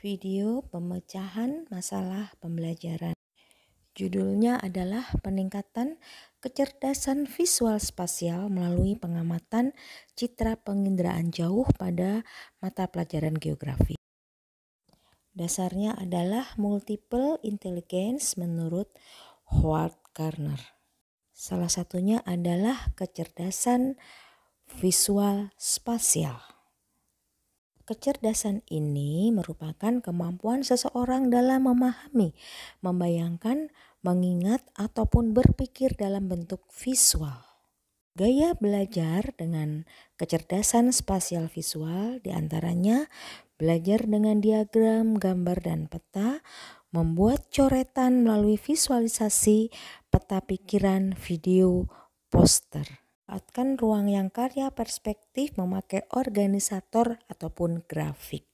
video pemecahan masalah pembelajaran. Judulnya adalah peningkatan kecerdasan visual spasial melalui pengamatan citra penginderaan jauh pada mata pelajaran geografi. Dasarnya adalah multiple intelligence menurut Howard Gardner. Salah satunya adalah kecerdasan visual spasial. Kecerdasan ini merupakan kemampuan seseorang dalam memahami, membayangkan, mengingat, ataupun berpikir dalam bentuk visual. Gaya belajar dengan kecerdasan spasial visual diantaranya belajar dengan diagram, gambar, dan peta, membuat coretan melalui visualisasi, peta pikiran, video, poster memanfaatkan ruang yang karya perspektif memakai organisator ataupun grafik.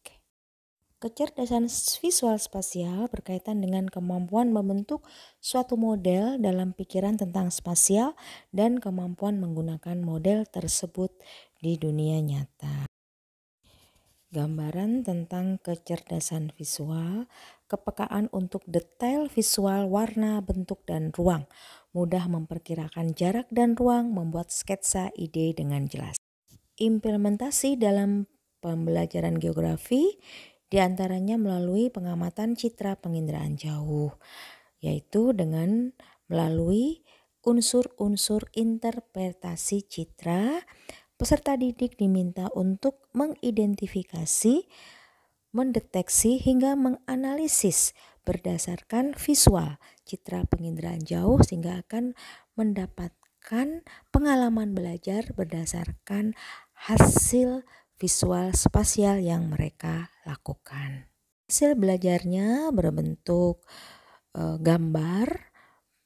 Kecerdasan visual spasial berkaitan dengan kemampuan membentuk suatu model dalam pikiran tentang spasial dan kemampuan menggunakan model tersebut di dunia nyata. Gambaran tentang kecerdasan visual kepekaan untuk detail visual, warna, bentuk, dan ruang, mudah memperkirakan jarak dan ruang, membuat sketsa ide dengan jelas. Implementasi dalam pembelajaran geografi diantaranya melalui pengamatan citra penginderaan jauh, yaitu dengan melalui unsur-unsur interpretasi citra, peserta didik diminta untuk mengidentifikasi mendeteksi hingga menganalisis berdasarkan visual citra penginderaan jauh sehingga akan mendapatkan pengalaman belajar berdasarkan hasil visual spasial yang mereka lakukan. Hasil belajarnya berbentuk e, gambar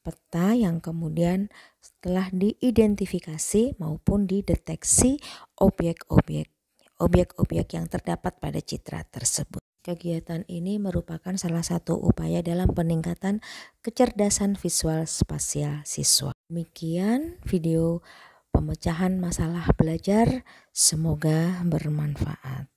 peta yang kemudian setelah diidentifikasi maupun dideteksi objek-objek obyek-obyek yang terdapat pada citra tersebut. Kegiatan ini merupakan salah satu upaya dalam peningkatan kecerdasan visual spasial siswa. Demikian video pemecahan masalah belajar, semoga bermanfaat.